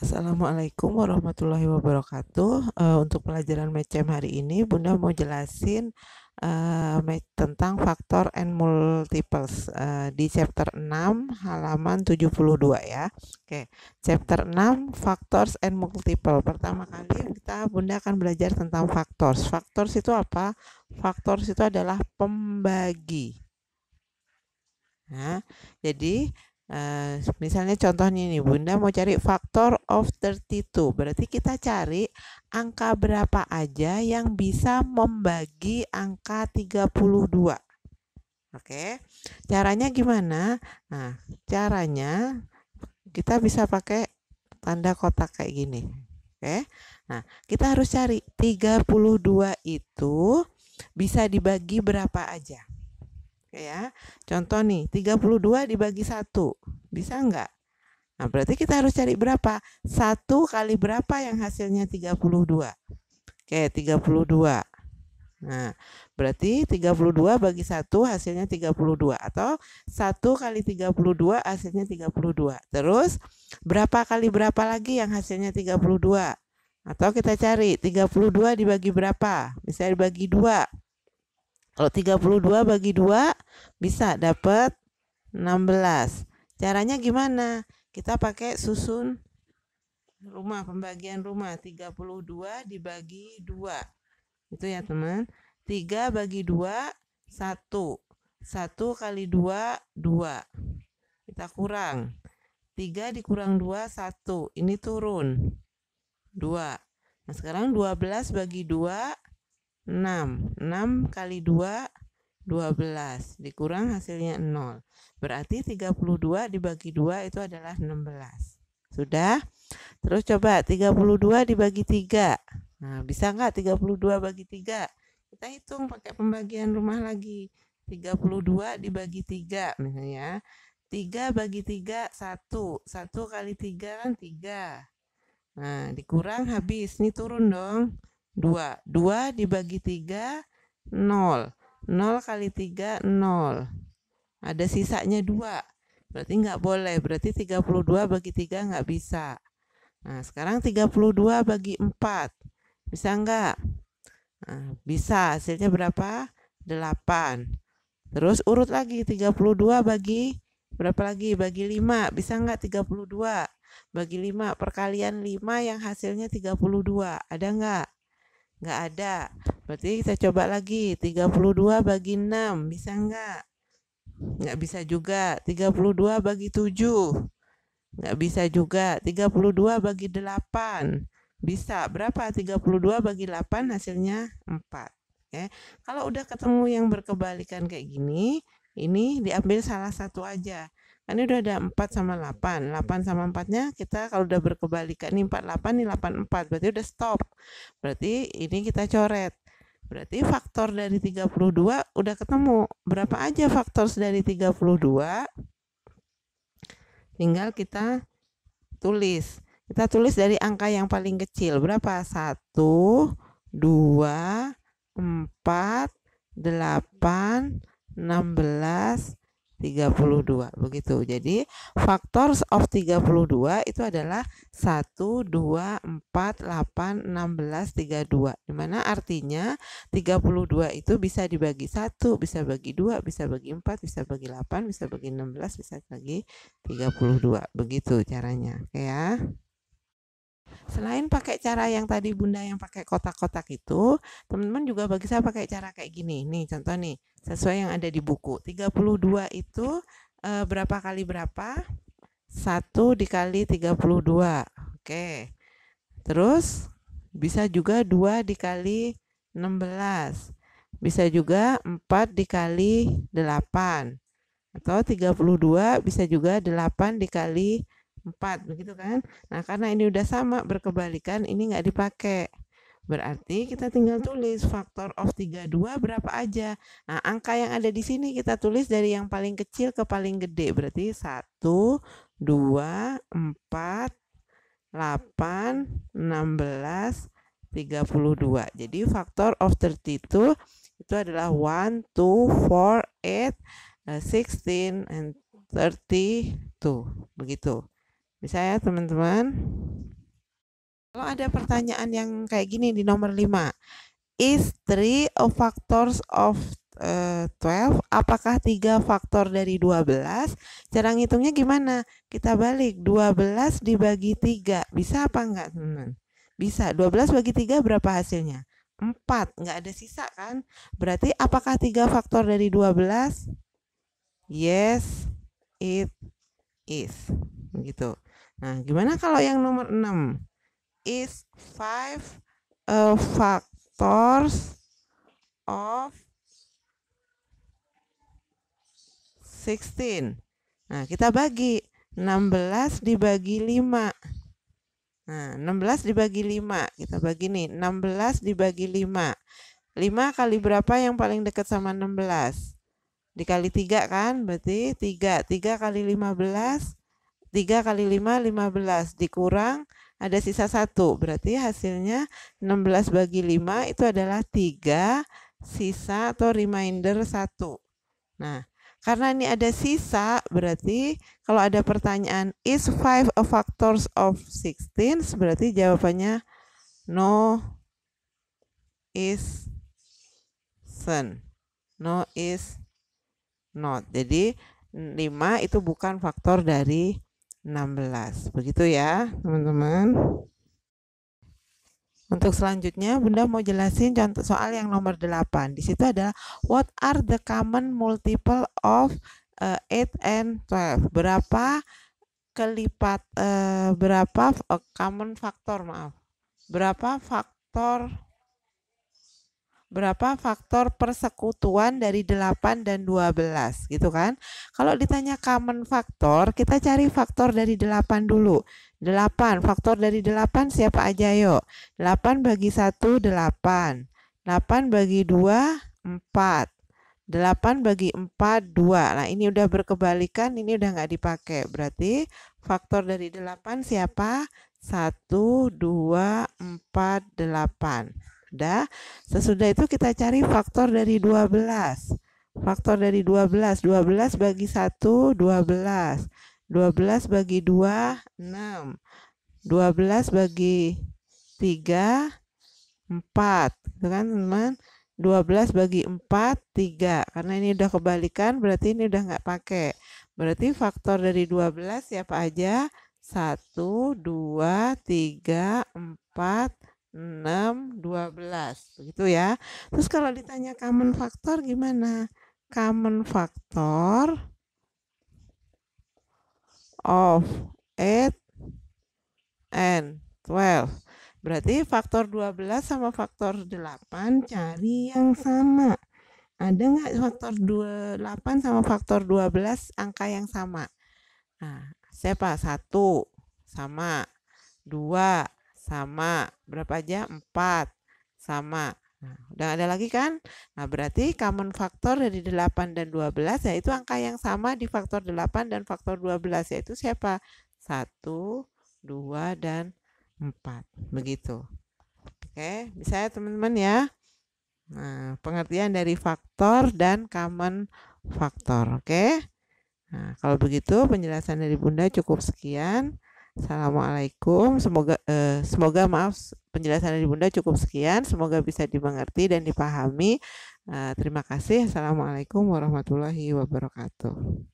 Assalamualaikum warahmatullahi wabarakatuh. Uh, untuk pelajaran MECEM hari ini, Bunda mau jelasin uh, tentang faktor n multiples uh, di chapter 6 halaman 72 ya. Oke, chapter 6 factors and multiple. Pertama kali kita Bunda akan belajar tentang factors. Factors itu apa? Factors itu adalah pembagi. Nah, jadi Uh, misalnya contohnya ini, Bunda mau cari faktor of 32 berarti kita cari angka berapa aja yang bisa membagi angka 32 oke okay. caranya gimana nah caranya kita bisa pakai tanda kotak kayak gini oke okay. nah kita harus cari 32 itu bisa dibagi berapa aja ya. Contoh nih, 32 dibagi 1. Bisa enggak? Nah, berarti kita harus cari berapa? 1 kali berapa yang hasilnya 32? Oke, 32. Nah, berarti 32 bagi 1 hasilnya 32 atau 1 kali 32 hasilnya 32. Terus berapa kali berapa lagi yang hasilnya 32? Atau kita cari 32 dibagi berapa? Misalnya dibagi 2. Kalau 32 bagi 2 bisa dapat 16. Caranya gimana? Kita pakai susun rumah, pembagian rumah 32 dibagi 2. Itu ya teman. 3 bagi 2 1. 1 kali 2 2. Kita kurang. 3 dikurang 2 1. Ini turun. 2. Nah, sekarang 12 bagi 2 6. 6 kali 2 12 dikurang hasilnya 0. Berarti 32 dibagi 2 itu adalah 16. Sudah? Terus coba 32 dibagi 3. Nah, bisa nggak 32 bagi 3? Kita hitung pakai pembagian rumah lagi. 32 dibagi 3 misalnya. 3 ya. bagi 3 1. 1 kali 3 kan 3. Nah, dikurang habis. Ini turun dong. 2. 2 dibagi 3, 0. 0 kali 3, 0. Ada sisanya 2. Berarti nggak boleh. Berarti 32 bagi 3 nggak bisa. Nah, sekarang 32 bagi 4. Bisa nggak? Nah, bisa. Hasilnya berapa? 8. Terus urut lagi 32 bagi berapa lagi? Bagi 5. Bisa nggak 32? Bagi 5 perkalian 5 yang hasilnya 32. Ada nggak? Nggak ada. Berarti kita coba lagi. 32 bagi 6. Bisa nggak? Nggak bisa juga. 32 bagi 7. Nggak bisa juga. 32 bagi 8. Bisa. Berapa? 32 bagi 8 hasilnya 4. Ya. Kalau udah ketemu yang berkebalikan kayak gini, ini diambil salah satu aja. Kan ini udah ada 4 sama 8 8 sama 4 nya kita kalau udah berkebalikan ini 48 ini 84 berarti udah stop berarti ini kita coret berarti faktor dari 32 udah ketemu berapa aja faktor dari 32 tinggal kita tulis kita tulis dari angka yang paling kecil berapa 1 2 4 8 16 32 begitu. Jadi factors of 32 itu adalah 1 2 4 8 16 32. Dimana artinya 32 itu bisa dibagi 1, bisa bagi 2, bisa bagi 4, bisa bagi 8, bisa bagi 16, bisa bagi 32. Begitu caranya. Oke ya. Selain pakai cara yang tadi Bunda yang pakai kotak-kotak itu, teman-teman juga bagi saya pakai cara kayak gini. Nih contoh nih, sesuai yang ada di buku. 32 itu e, berapa kali berapa? 1 dikali 32. Oke. Terus bisa juga 2 dikali 16. Bisa juga 4 dikali 8 atau 32 bisa juga 8 dikali 4 begitu kan nah karena ini udah sama berkebalikan ini nggak dipakai Berarti kita tinggal tulis faktor of 32 berapa aja. Nah, angka yang ada di sini kita tulis dari yang paling kecil ke paling gede. Berarti 1, 2, 4, 8, 16, 32. Jadi faktor of 32 itu adalah 1, 2, 4, 8, 16, and 32. Begitu. Bisa ya teman-teman? Kalau ada pertanyaan yang kayak gini di nomor 5. Is 3 of factors of uh, eh, 12 apakah 3 faktor dari 12? Cara ngitungnya gimana? Kita balik 12 dibagi 3. Bisa apa enggak, teman? teman Bisa. 12 bagi 3 berapa hasilnya? 4 enggak ada sisa kan berarti apakah 3 faktor dari 12 yes it is begitu Nah, gimana kalau yang nomor 6? Is five uh, factors of 16. Nah, kita bagi 16 dibagi 5. Nah, 16 dibagi 5. Kita bagi nih, 16 dibagi 5. 5 kali berapa yang paling dekat sama 16? Dikali 3 kan? Berarti 3. 3 kali 15 3 kali 5, 15. Dikurang ada sisa 1. Berarti hasilnya 16 bagi 5 itu adalah 3 sisa atau reminder 1. Nah, karena ini ada sisa, berarti kalau ada pertanyaan, is 5 a factors of 16? Berarti jawabannya no is sen. No is not. Jadi 5 itu bukan faktor dari 16. 16. Begitu ya, teman-teman. Untuk selanjutnya, Bunda mau jelasin contoh soal yang nomor 8. Di situ adalah what are the common multiple of uh, eh, 8 and 12? Berapa kelipat uh, berapa uh, common factor, maaf. Berapa faktor berapa faktor persekutuan dari 8 dan 12 gitu kan. Kalau ditanya common faktor, kita cari faktor dari 8 dulu. 8, faktor dari 8 siapa aja yuk? 8 bagi 1, 8. 8 bagi 2, 4. 8 bagi 4, 2. Nah ini udah berkebalikan, ini udah nggak dipakai. Berarti faktor dari 8 siapa? 1, 2, 4, 8 sesudah. Sesudah itu kita cari faktor dari 12. Faktor dari 12, 12 bagi 1 12. 12 bagi 2 6. 12 bagi 3 4 gitu kan teman teman 12 bagi 4 3 karena ini udah kebalikan berarti ini udah nggak pakai berarti faktor dari 12 siapa aja 1 2 3 4 6, 12 begitu ya. Terus kalau ditanya common factor gimana? Common factor of 8 and 12. Berarti faktor 12 sama faktor 8 cari yang sama. Ada nggak faktor 8 sama faktor 12 angka yang sama? Nah, siapa? 1 sama 2 sama. Berapa aja? 4 sama. Nah, udah ada lagi kan? Nah, berarti common faktor dari 8 dan 12 yaitu angka yang sama di faktor 8 dan faktor 12 yaitu siapa? 1, 2, dan 4. Begitu. Oke, bisa ya teman-teman ya? Nah, pengertian dari faktor dan common faktor, oke? Nah, kalau begitu penjelasan dari Bunda cukup sekian. Assalamualaikum. Semoga eh, semoga maaf penjelasan dari Bunda cukup sekian. Semoga bisa dimengerti dan dipahami. Eh, terima kasih. Assalamualaikum warahmatullahi wabarakatuh.